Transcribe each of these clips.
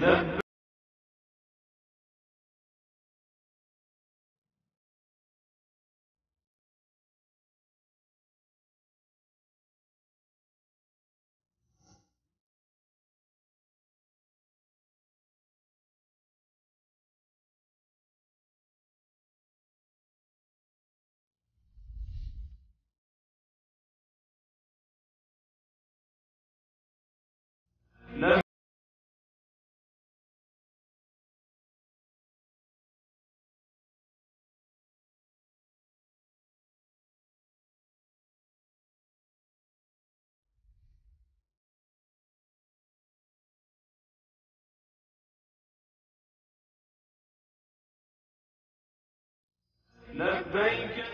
No? لبيك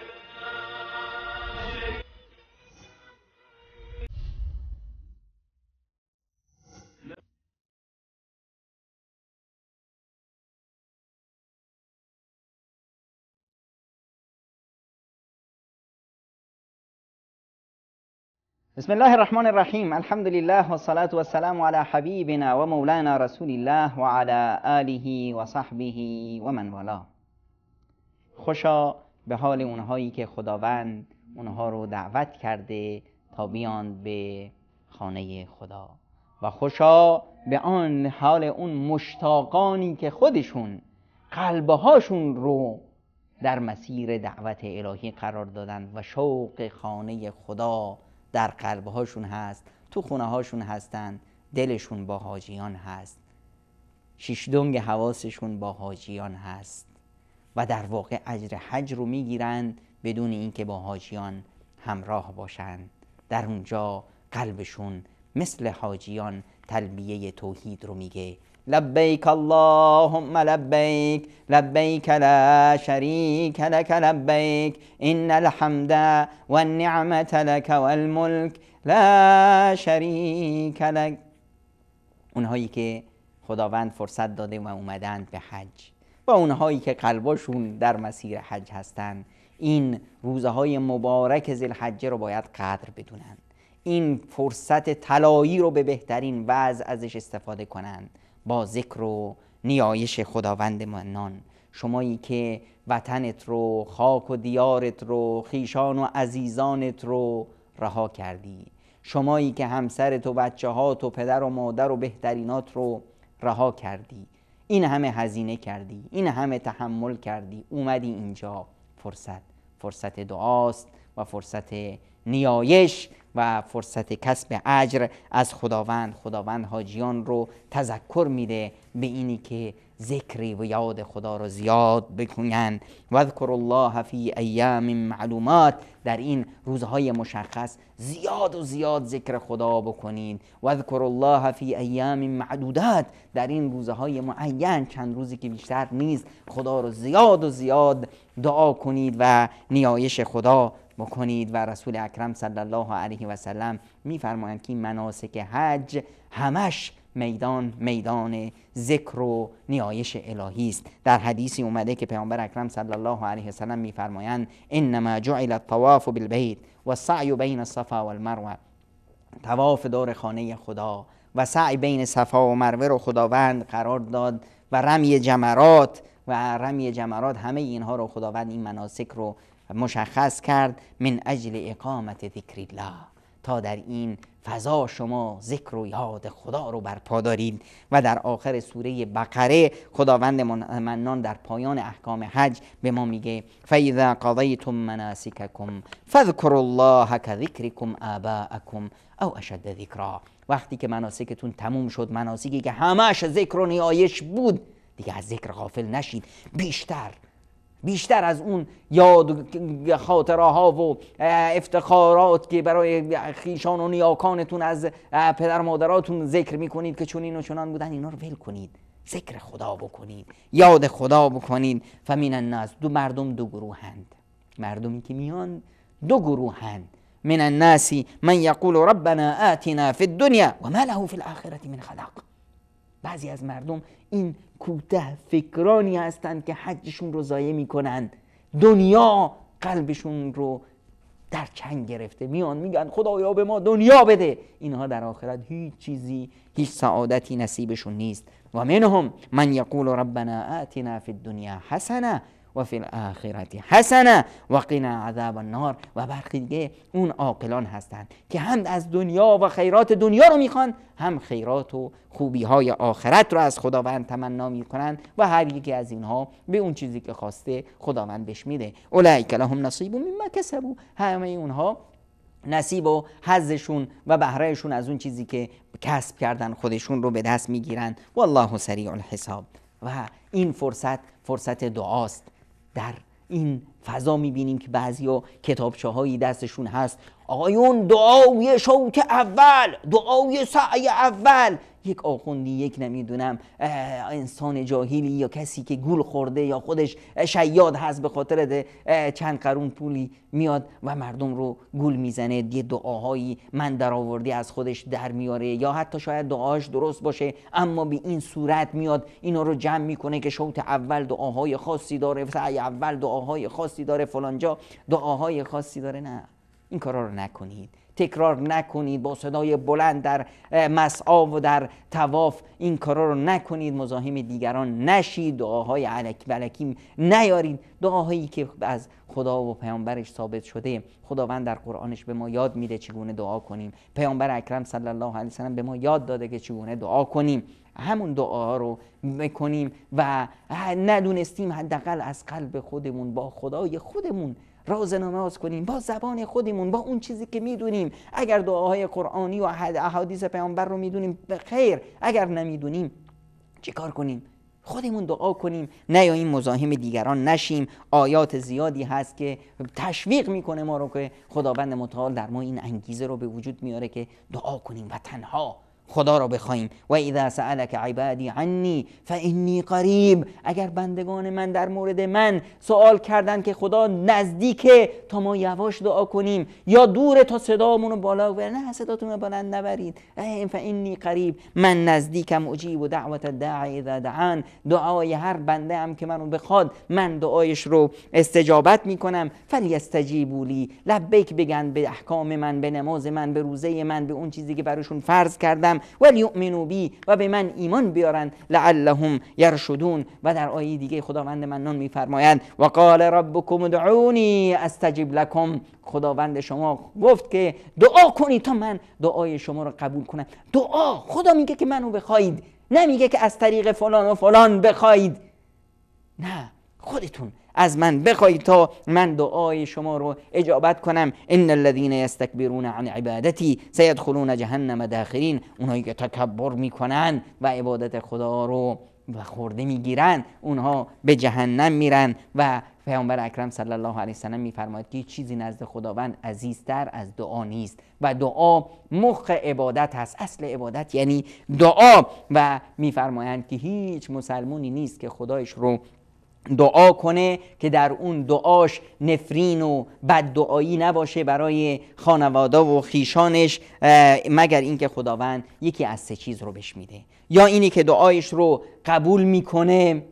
بسم الله الرحمن الرحيم الحمد لله والصلاة والسلام على حبيبنا ومولانا رسول الله وعلى آله وصحبه ومن والاه خوشا به حال اونهایی که خداوند اونها رو دعوت کرده تا بیان به خانه خدا و خوشا به آن حال اون مشتاقانی که خودشون قلبهاشون رو در مسیر دعوت الهی قرار دادن و شوق خانه خدا در قلبهاشون هست تو خونه هاشون هستن دلشون با حاجیان هست شیشدنگ حواسشون با حاجیان هست و در واقع اجر حج رو میگیرند بدون اینکه با حاجیان همراه باشند در اونجا قلبشون مثل حاجیان تلبیه توحید رو میگه لبیک اللهم لبیک لبیک لا شریک لک لبیک ان الحمد والنعمت و والملک لا شریک لک اونهایی که خداوند فرصت داده و اومدند به حج و اونهایی که قلباشون در مسیر حج هستند این روزه های مبارک زلحجه رو باید قدر بدونن این فرصت طلایی رو به بهترین وضع ازش استفاده کنند با ذکر و نیایش خداوند منان شمایی که وطنت رو خاک و دیارت رو خیشان و عزیزانت رو رها کردی شمایی که همسرت و بچه و پدر و مادر و بهترینات رو رها کردی این همه هزینه کردی این همه تحمل کردی اومدی اینجا فرصت فرصت دعاست و فرصت نیایش و فرصت کسب اجر از خداوند خداوند حاجیان رو تذکر میده به اینی که ذکری و یاد خدا را زیاد بکنن و الله فی ایام معلومات در این روزهای مشخص زیاد و زیاد ذکر خدا بکنید و اذکر الله فی ایام معدودات در این روزهای معین چند روزی که بیشتر نیست خدا را زیاد و زیاد دعا کنید و نیایش خدا بکنید و رسول اکرم صلی الله علیه و سلم میفرمایند که مناسک حج همش میدان میدان ذکر و نیایش الهی است در حدیثی اومده که پیامبر اکرم صلی الله علیه و سلم میفرمایند انما جعل الطواف بالبیت و سعی بین الصفا والمروه تواف دور خانه خدا و سعی بین صفا و مروه رو خداوند قرار داد و رمی جمرات و رمی جمرات همه اینها رو خداوند این مناسک رو مشخص کرد من اجل اقامت ذکر الله تا در این فضا شما ذکر و یاد خدا رو برپا دارید و در آخر سوره بقره خداوند منان در پایان احکام حج به ما میگه فاذا قضیتم مناسککم فذکر الله کذکرکم آباءکم او اشد ذکرا وقتی که مناسکتون تموم شد مناسکی که همش ذکر و نیایش بود دیگه از ذکر غافل نشید بیشتر بیشتر از اون یاد خاطره ها و افتخارات که برای خیشان و نیاکانتون از پدر مادراتون ذکر میکنید که چنین و چنان بودن اینا رو ول کنید ذکر خدا بکنید یاد خدا بکنید فمین الناس دو مردم دو گروهند مردمی که میان دو هند من الناسی من یقول ربنا آتنا فی الدنیا و ما له فی الاخره من خلاق بعضی از مردم این کوته فکرانی هستند که حجشون رو می کنند دنیا قلبشون رو در چنگ گرفته میان میگن خدایا به ما دنیا بده اینها در آخرت هیچ چیزی هیچ سعادتی نصیبشون نیست و منهم من یقول ربنا آتنا فی الدنیا حسنه و فی الاخرتی حسنه و قنا عذاب النار و برخی دیگه اون عاقلان هستند که هم از دنیا و خیرات دنیا رو میخوان هم خیرات و خوبی های آخرت رو از خداوند تمنا کنند و هر یکی از اینها به اون چیزی که خواسته خداوند بهش میده اولئک لهم نصیب مما کسبوا همه اونها نصیب و حظشون و بهرهشون از اون چیزی که کسب کردن خودشون رو به دست میگیرن والله سریع الحساب و این فرصت فرصت دعاست در این فضا میبینیم که ها کتابچه هایی دستشون هست آقایون دعای شوک اول دعای سعی اول یک آخوندی یک نمیدونم انسان جاهیلی یا کسی که گول خورده یا خودش شیاد هست به خاطر چند قرون پولی میاد و مردم رو گول میزنه یه دعاهایی من در از خودش در میاره یا حتی شاید دعاش درست باشه اما به این صورت میاد اینا رو جمع میکنه که شوت اول دعاهای خاصی داره سعی اول دعاهای خاصی داره فلانجا دعاهای خاصی داره نه این کارا رو نکنید تکرار نکنید با صدای بلند در مسعا و در تواف این کارا رو نکنید مزاحم دیگران نشید دعاهای علک بلکی نیارید دعاهایی که از خدا و پیامبرش ثابت شده خداوند در قرآنش به ما یاد میده چگونه دعا کنیم پیامبر اکرم صلی الله علیه وسلم به ما یاد داده که چگونه دعا کنیم همون دعا رو میکنیم و ندونستیم حداقل از قلب خودمون با خدای خودمون راز نماز کنیم با زبان خودمون با اون چیزی که میدونیم اگر دعاهای قرآنی و احادیث پیامبر رو میدونیم به خیر اگر نمیدونیم چیکار کنیم خودمون دعا کنیم نه یا این مزاحم دیگران نشیم آیات زیادی هست که تشویق میکنه ما رو که خداوند متعال در ما این انگیزه رو به وجود میاره که دعا کنیم و تنها خدا را بخوایم و اذا سألك عبادی عنی فانی قریب اگر بندگان من در مورد من سوال کردن که خدا نزدیکه تا ما یواش دعا کنیم یا دوره تا صدامون رو بالا ببرید نه صداتون رو بلند نبرید این فانی قریب من نزدیکم اجیب و دعوت الداعی اذا دعان دعای هر بنده هم که منو بخواد من دعایش رو استجابت میکنم فلیستجیبوا لی لبیک بگن به احکام من به نماز من به روزه من به اون چیزی که براشون فرض کردم ولی یؤمنو بی و به من ایمان بیارن لعلهم یرشدون و در آیه دیگه خداوند منان میفرماید و قال ربکم ادعونی استجب لکم خداوند شما گفت که دعا کنید تا من دعای شما رو قبول کنم دعا خدا میگه که منو بخواید نمیگه که از طریق فلان و فلان بخواید نه خودتون از من بخواید تا من دعای شما رو اجابت کنم ان الذین یستکبرون عن عبادتی سیدخلون جهنم داخلین اونایی که تکبر میکنن و عبادت خدا رو و خورده میگیرن اونها به جهنم میرن و پیامبر اکرم صلی الله علیه وسلم میفرماید که چیزی نزد خداوند عزیزتر از دعا نیست و دعا مخ عبادت هست اصل عبادت یعنی دعا و میفرمایند که هیچ مسلمونی نیست که خدایش رو دعا کنه که در اون دعاش نفرین و دعایی نباشه برای خانواده و خیشانش مگر اینکه خداوند یکی از سه چیز رو بهش میده یا اینی که دعایش رو قبول میکنه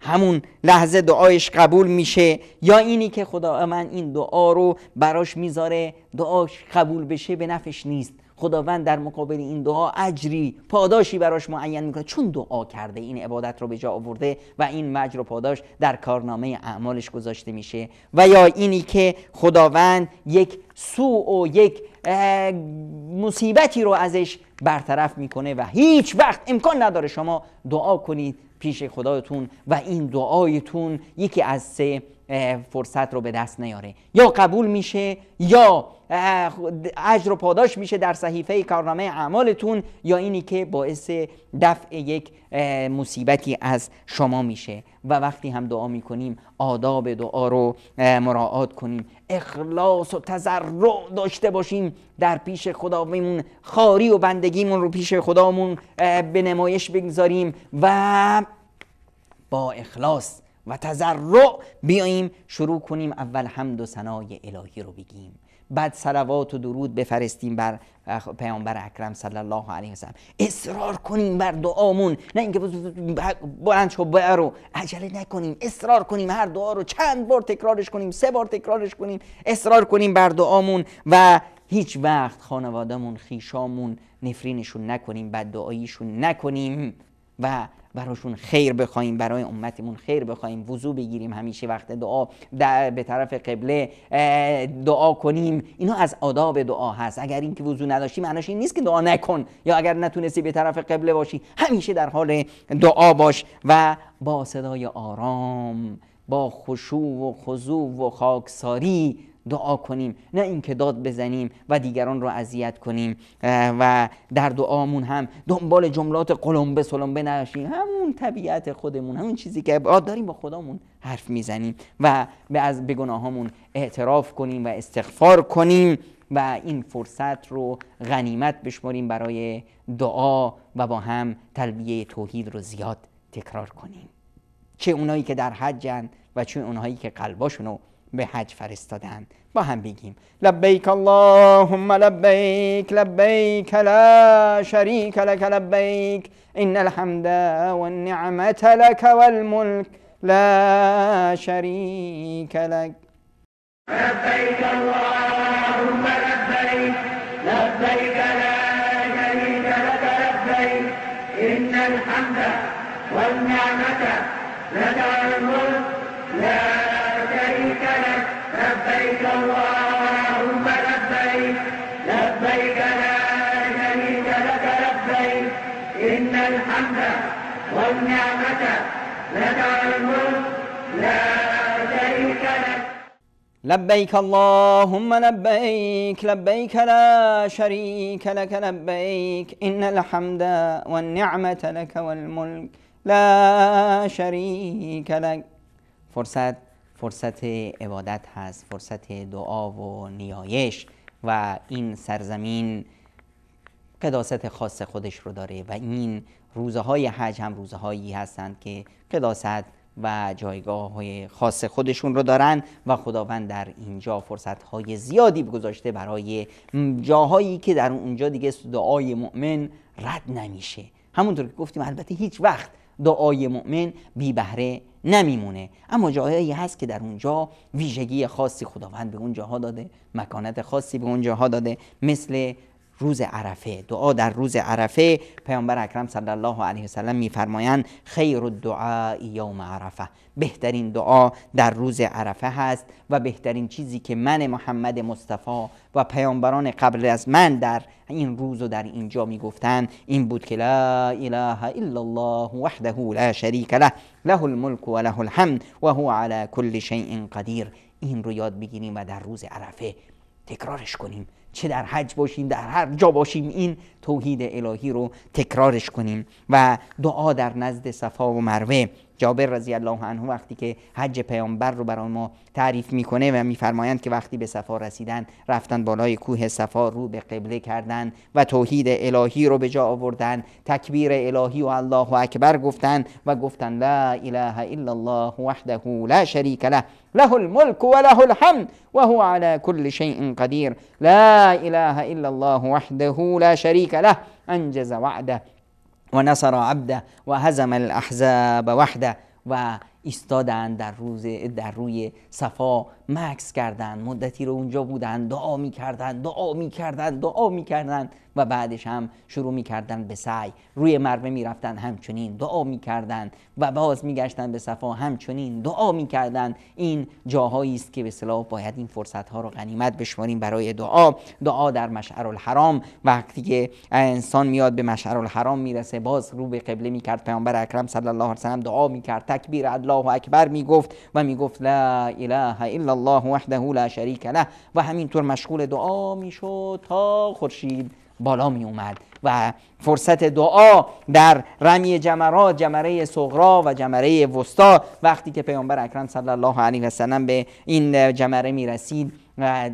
همون لحظه دعایش قبول میشه یا اینی که خدا من این دعا رو براش میذاره دعاش قبول بشه به نفش نیست خداوند در مقابل این دعا اجری پاداشی براش معین میکنه چون دعا کرده این عبادت رو به جا آورده و این مجر و پاداش در کارنامه اعمالش گذاشته میشه و یا اینی که خداوند یک سوء و یک مصیبتی رو ازش برطرف میکنه و هیچ وقت امکان نداره شما دعا کنید پیش خدایتون و این دعایتون یکی از سه فرصت رو به دست نیاره یا قبول میشه یا اجر و پاداش میشه در صحیفه کارنامه اعمالتون یا اینی که باعث دفع یک مصیبتی از شما میشه و وقتی هم دعا می کنیم آداب دعا رو مراعات کنیم اخلاص و رو داشته باشیم در پیش خدامون خاری و بندگیمون رو پیش خدامون به نمایش بگذاریم و با اخلاص و رو بیاییم شروع کنیم اول حمد و ثنای الهی رو بگیم بعد سلوات و درود بفرستیم بر خب، پیامبر اکرم صلی الله علیه سلم اصرار کنیم بر دعامون نه اینکه بلند شو رو عجله نکنیم اصرار کنیم هر دعا رو چند بار تکرارش کنیم سه بار تکرارش کنیم اصرار کنیم بر دعامون و هیچ وقت خانوادهمون خیشامون نفرینشون نکنیم بد دعاییشون نکنیم و براشون خیر بخوایم برای امتمون خیر بخوایم وضو بگیریم همیشه وقت دعا به طرف قبله دعا کنیم اینا از آداب دعا هست اگر اینکه وضو نداشتی معناش این نیست که دعا نکن یا اگر نتونستی به طرف قبله باشی همیشه در حال دعا باش و با صدای آرام با خشوع و خضوع و خاکساری دعا کنیم نه اینکه داد بزنیم و دیگران رو اذیت کنیم و در دعامون هم دنبال جملات قلمبه سلمبه نشیم همون طبیعت خودمون همون چیزی که داریم با خدامون حرف میزنیم و به از بگناهامون اعتراف کنیم و استغفار کنیم و این فرصت رو غنیمت بشماریم برای دعا و با هم تلبیه توحید رو زیاد تکرار کنیم چه اونایی که در حجن و چه اونایی که قلباشون رو به حج فرستادن با هم بگیم لبیک اللهم لبیک لبیک لا شریک لک لبیک ان الحمد النعمت لک والملک لا شريك لك لبيك اللهم لبيك لبيك لا شريك لك لبيك إن الحمد والنعمة لك العظيم إن الحمد والنعمة لك الملك لا شريك لك لبيك اللهم لبيك لبيك لا شريك لك لبيك إن الحمد والنعمة لك والملك لا شريك لك فرصت فرصت عبادت هست فرصت دعا و نیایش و این سرزمین قداست خاص خودش رو داره و این روزه های حج هم روزه هایی هستند که قداست و جایگاه های خاص خودشون رو دارن و خداوند در اینجا فرصت های زیادی گذاشته برای جاهایی که در اونجا دیگه دعای مؤمن رد نمیشه همونطور که گفتیم البته هیچ وقت دعای مؤمن بی بهره نمیمونه اما جاهایی هست که در اونجا ویژگی خاصی خداوند به اون جاها داده مکانت خاصی به اون جاها داده مثل روز عرفه دعا در روز عرفه پیامبر اکرم صلی الله علیه وسلم میفرمایند خیر الدعاء یوم عرفه بهترین دعا در روز عرفه هست و بهترین چیزی که من محمد مصطفی و پیامبران قبل از من در این روز و در اینجا میگفتند این بود که لا اله الا الله وحده لا شریک له له الملك و له الحمد وهو على كل کل شیء قدیر این رو یاد بگیریم و در روز عرفه تکرارش کنیم چه در حج باشیم در هر جا باشیم این توحید الهی رو تکرارش کنیم و دعا در نزد صفا و مروه جابر رضی الله عنه وقتی که حج پیامبر رو برای ما تعریف میکنه و میفرمایند که وقتی به صفا رسیدن رفتن بالای کوه صفا رو به قبله کردن و توحید الهی رو به جا آوردن تکبیر الهی و الله اکبر گفتن و گفتن لا اله الا الله وحده لا شریک له له الملك وله الحمد وهو على كل شيء قدير لا اله الا الله وحده لا شريك له انجز وعده ونصر عبده وهزم الاحزاب وحده و ایستادن در روز در روی صفا مکس کردن مدتی رو اونجا بودن دعا میکردن دعا میکردن دعا میکردن و بعدش هم شروع میکردن به سعی روی مروه میرفتن همچنین دعا میکردن و باز میگشتن به صفا همچنین دعا میکردن این جاهایی است که به صلاح باید این فرصت ها رو غنیمت بشماریم برای دعا دعا در مشعر الحرام وقتی که انسان میاد به مشعر الحرام میرسه باز رو به قبله میکرد پیامبر اکرم صلی الله علیه و سلم دعا میکرد تکبیر الله اکبر میگفت و میگفت لا اله الا الله وحده لا شریک له و همینطور مشغول دعا میشد تا خورشید بالا می اومد و فرصت دعا در رمی جمرات جمره صغرا و جمره وسطا وقتی که پیامبر اکرم صلی الله علیه و سلم به این جمره میرسید و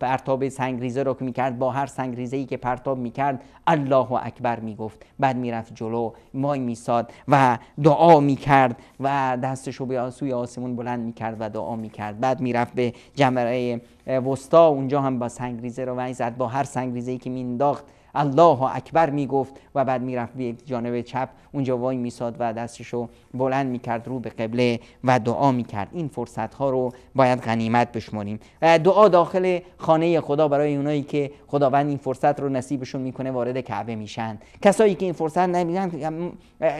پرتاب سنگریزه رو که میکرد با هر سنگریزه ای که پرتاب میکرد الله اکبر میگفت بعد میرفت جلو مای میساد و دعا میکرد و دستش رو به سوی آسمون بلند میکرد و دعا میکرد بعد میرفت به جمره وسطا اونجا هم با سنگریزه رو زد با هر سنگریزه ای که مینداخت الله اکبر گفت و بعد رفت به جانب چپ اونجا وای میساد و دستشو بلند کرد رو به قبله و دعا می کرد این فرصت ها رو باید غنیمت بشمونیم دعا داخل خانه خدا برای اونایی که خداوند این فرصت رو نصیبشون میکنه وارد کعبه میشن کسایی که این فرصت نمیدن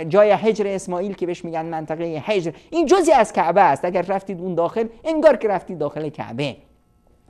جای حجر اسماعیل که بهش میگن منطقه حجر این جزی از کعبه است اگر رفتید اون داخل انگار که رفتید داخل کعبه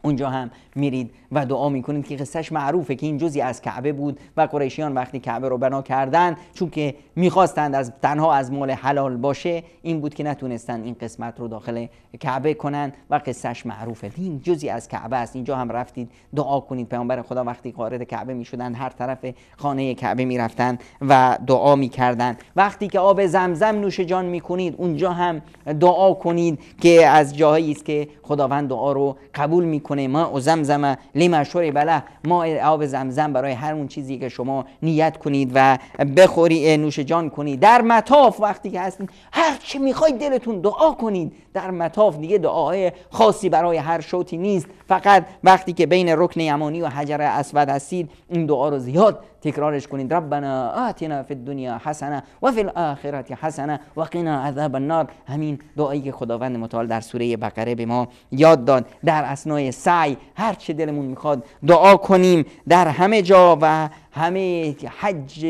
اونجا هم میرید و دعا میکنید که قصهش معروفه که این جزی از کعبه بود و قریشیان وقتی کعبه رو بنا کردن چون که میخواستند از تنها از مال حلال باشه این بود که نتونستن این قسمت رو داخل کعبه کنن و قصهش معروفه این جزی از کعبه است اینجا هم رفتید دعا کنید پیامبر خدا وقتی وارد کعبه میشدن هر طرف خانه کعبه میرفتن و دعا میکردن وقتی که آب زمزم نوش جان میکنید اونجا هم دعا کنید که از جاهایی است که خداوند دعا رو قبول می میکنه ما او زمزم لیما شوری بله ما آب زمزم برای هر اون چیزی که شما نیت کنید و بخوری نوش جان کنید در مطاف وقتی که هستید هر چی میخواید دلتون دعا کنید در مطاف دیگه دعای خاصی برای هر شوتی نیست فقط وقتی که بین رکن یمانی و حجر اسود هستید این دعا رو زیاد تکرارش کنید ربنا آتنا فی الدنیا حسنه و فی الاخره حسنه و قنا عذاب النار همین دعایی که خداوند متعال در سوره بقره به ما یاد داد در اسنای سعی هر چه دلمون میخواد دعا کنیم در همه جا و همه حج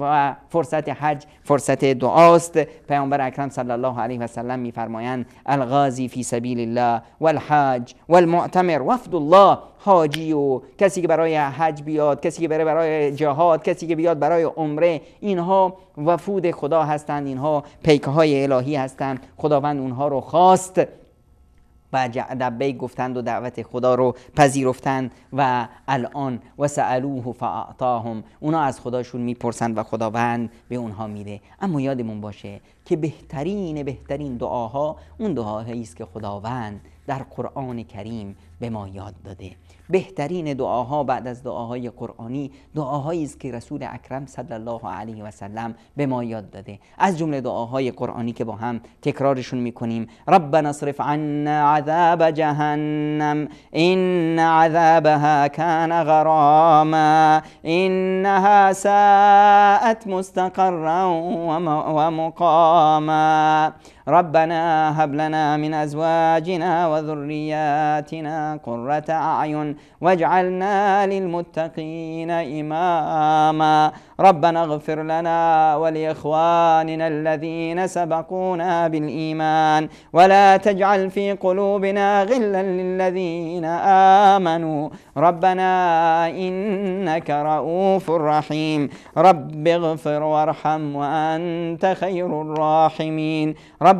و فرصت حج فرصت دعاست پیامبر اکرم صلی الله علیه و سلم میفرمایند الغازی فی سبیل الله والحاج والمعتمر وفد الله حاجی و کسی که برای حج بیاد کسی که بره برای جهاد کسی که بیاد برای عمره اینها وفود خدا هستند اینها پیکه های الهی هستند خداوند اونها رو خواست و دبی گفتند و دعوت خدا رو پذیرفتند و الان و سألوه فعطاهم اونا از خداشون میپرسند و خداوند به اونها میده اما یادمون باشه که بهترین بهترین دعاها اون دعاهایی است که خداوند در قرآن کریم به ما یاد داده بهترین دعاها بعد از دعاهای قرآنی دعاهایی است که رسول اکرم صلی الله علیه و سلم به ما یاد داده از جمله دعاهای قرآنی که با هم تکرارشون میکنیم ربنا صرف عنا عذاب جهنم ان عذابها کان غراما انها ساءت مستقرا مقاما ربنا هب لنا من أزواجنا وذرياتنا قرة أعين واجعلنا للمتقين إماما ربنا اغفر لنا ولإخواننا الذين سبقونا بالإيمان ولا تجعل في قلوبنا غلا للذين آمنوا ربنا إنك رؤوف رحيم رب اغفر وارحم وأنت خير الراحمين رب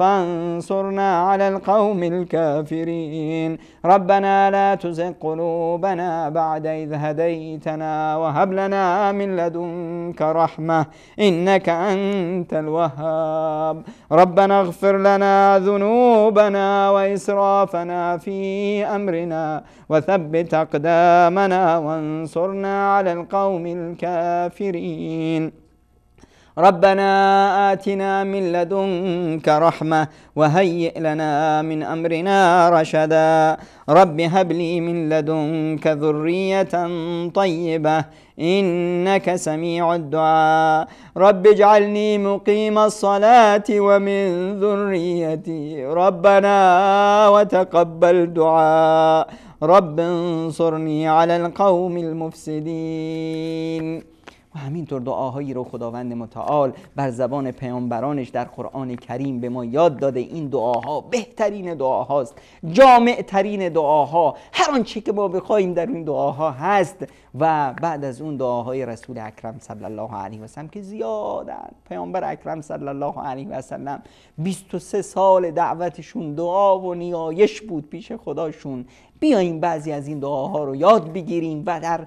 فانصرنا على القوم الكافرين ربنا لا تزغ قلوبنا بعد إذ هديتنا وهب لنا من لدنك رحمة إنك أنت الوهاب ربنا اغفر لنا ذنوبنا وإسرافنا في أمرنا وثبت أقدامنا وانصرنا على القوم الكافرين ربنا آتنا من لدنك رحمة وهيئ لنا من أمرنا رشدا رب هب لي من لدنك ذرية طيبة إنك سميع الدعاء رب اجعلني مقيم الصلاة ومن ذريتي ربنا وتقبل دعاء رب انصرني على القوم المفسدين و همینطور دعاهایی رو خداوند متعال بر زبان پیامبرانش در قرآن کریم به ما یاد داده این دعاها بهترین دعاهاست جامعترین دعاها هر آنچه که ما بخوایم در این دعاها هست و بعد از اون دعاهای رسول اکرم صلی الله علیه و سلم که زیادن پیامبر اکرم صلی الله علیه و سلم 23 سال دعوتشون دعا و نیایش بود پیش خداشون بیاییم بعضی از این دعاها رو یاد بگیریم و در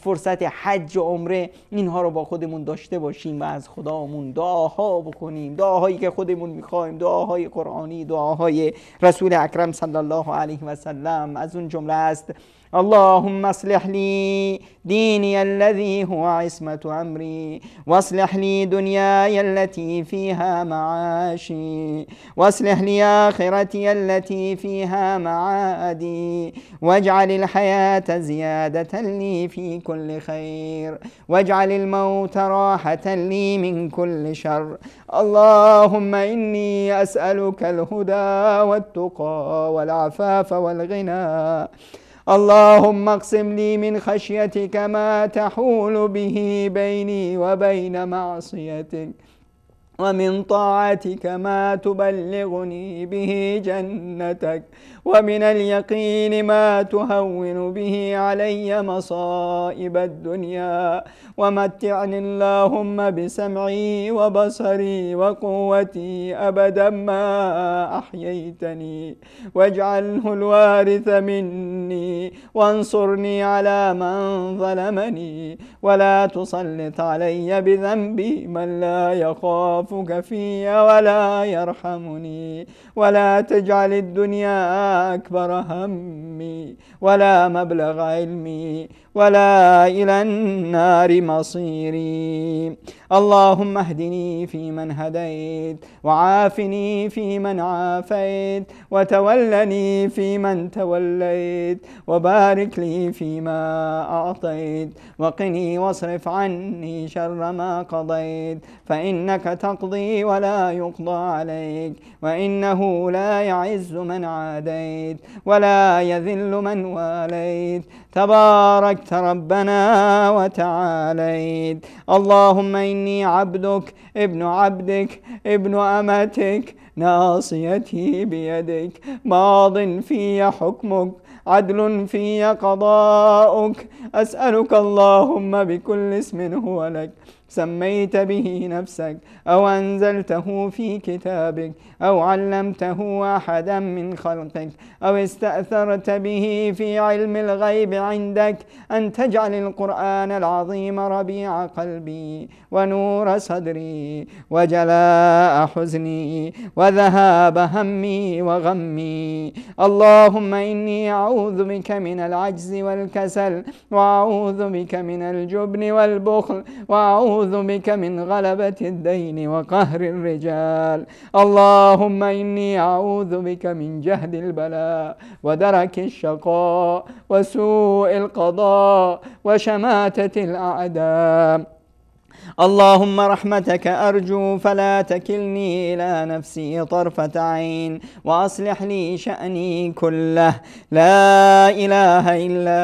فرصت حج و عمره اینها رو با خودمون داشته باشیم و از خدامون دعاها بکنیم دعاهایی که خودمون میخوایم دعاهای قرآنی دعاهای رسول اکرم صلی الله علیه و سلم از اون جمله است اللهم اصلح لي ديني الذي هو عصمة أمري واصلح لي دنياي التي فيها معاشي واصلح لي آخرتي التي فيها معادي واجعل الحياة زيادة لي في كل خير واجعل الموت راحة لي من كل شر اللهم إني أسألك الهدى والتقى والعفاف والغنى اللهم اقسم لي من خشيتك ما تحول به بيني وبين معصيتك ومن طاعتك ما تبلغني به جنتك ومن اليقين ما تهون به علي مصائب الدنيا ومتعني اللهم بسمعي وبصري وقوتي أبدا ما أحييتني واجعله الوارث مني وانصرني على من ظلمني ولا تسلط علي بذنبي من لا يخافك في ولا يرحمني ولا تجعل الدنيا أكبر همي ولا مبلغ علمي ولا إلى النار مصيري اللهم اهدني فيمن هديت وعافني فيمن عافيت وتولني فيمن توليت وبارك لي فيما أعطيت وقني واصرف عني شر ما قضيت فإنك تقضي ولا يقضى عليك وإنه لا يعز من عاديت ولا يذل من واليت تبارك وباركت ربنا وتعاليت اللهم إني عبدك ابن عبدك ابن أمتك ناصيتي بيدك ماض في حكمك عدل في قضاؤك أسألك اللهم بكل اسم هو لك سميت به نفسك أو أنزلته في كتابك أو علمته أحدا من خلقك أو استأثرت به في علم الغيب عندك أن تجعل القرآن العظيم ربيع قلبي ونور صدري وجلاء حزني وذهاب همي وغمي اللهم إني أعوذ بك من العجز والكسل وأعوذ بك من الجبن والبخل وأعوذ بك من غلبة الدين الدين وقهر الرجال اللهم إني أعوذ بك من جهد البلاء ودرك الشقاء وسوء القضاء وشماتة الأعداء اللهم رحمتك أرجو فلا تكلني إلى نفسي طرفة عين وأصلح لي شأني كله لا إله إلا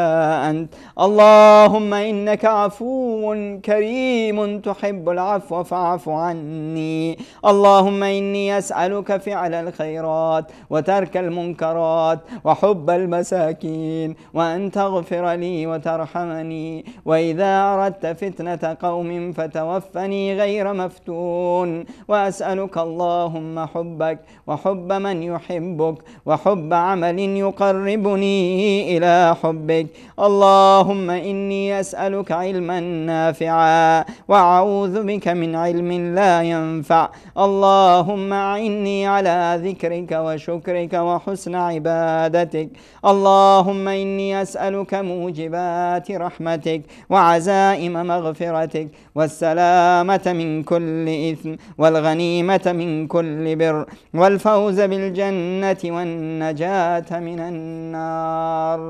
أنت اللهم إنك عفو كريم تحب العفو فاعف عني اللهم إني أسألك فعل الخيرات وترك المنكرات وحب المساكين وأن تغفر لي وترحمني وإذا أردت فتنة قوم فت توفني غير مفتون وأسألك اللهم حبك وحب من يحبك وحب عمل يقربني إلى حبك اللهم إني أسألك علما نافعا وأعوذ بك من علم لا ينفع اللهم أعني على ذكرك وشكرك وحسن عبادتك اللهم إني أسألك موجبات رحمتك وعزائم مغفرتك والسلام والسلامة من كل إثم والغنيمة من كل بر والفوز بالجنة والنجاة من النار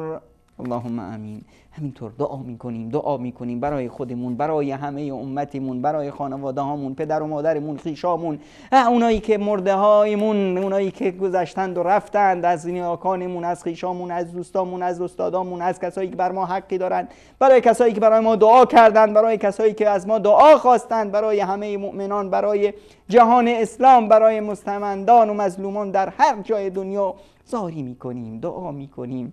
اللهم آمين همینطور دعا میکنیم دعا میکنیم برای خودمون برای همه امتمون برای خانواده هامون پدر و مادرمون خیشامون اونایی که مرده هایمون اونایی که گذشتند و رفتند از نیاکانمون از خیشامون از دوستامون از استادامون از کسایی که بر ما حقی دارند برای کسایی که برای ما دعا کردند برای کسایی که از ما دعا خواستند برای همه مؤمنان برای جهان اسلام برای مستمندان و مظلومان در هر جای دنیا زاری میکنیم دعا میکنیم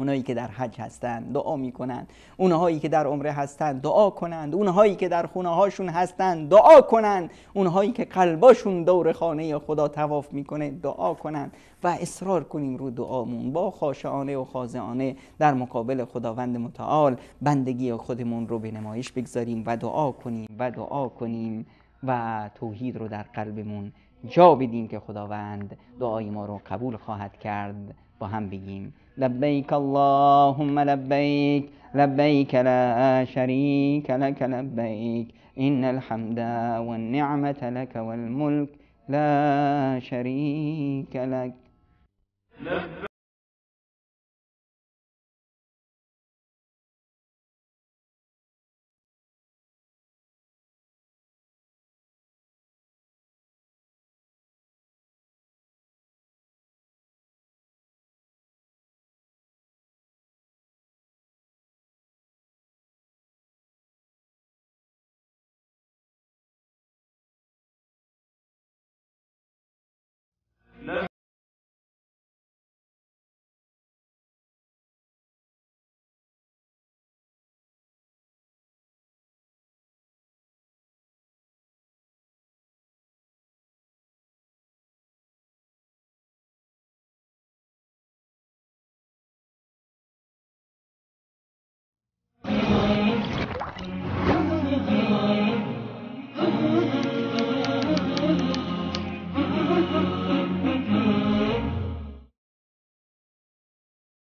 اونایی که در حج هستند دعا میکنند اونهایی که در عمره هستند دعا کنند اونهایی که در خونه هاشون هستند دعا کنند اونهایی که قلباشون دور خانه خدا تواف میکنه دعا کنند و اصرار کنیم رو دعامون با خاشعانه و خازعانه در مقابل خداوند متعال بندگی خودمون رو به نمایش بگذاریم و دعا کنیم و دعا کنیم و توحید رو در قلبمون جا بدیم که خداوند دعای ما رو قبول خواهد کرد با هم بگیم لبیک اللهم لبیک لبیک لا شریک لک لبیک ان الحمد والنعمة لك والملك لا شريك لك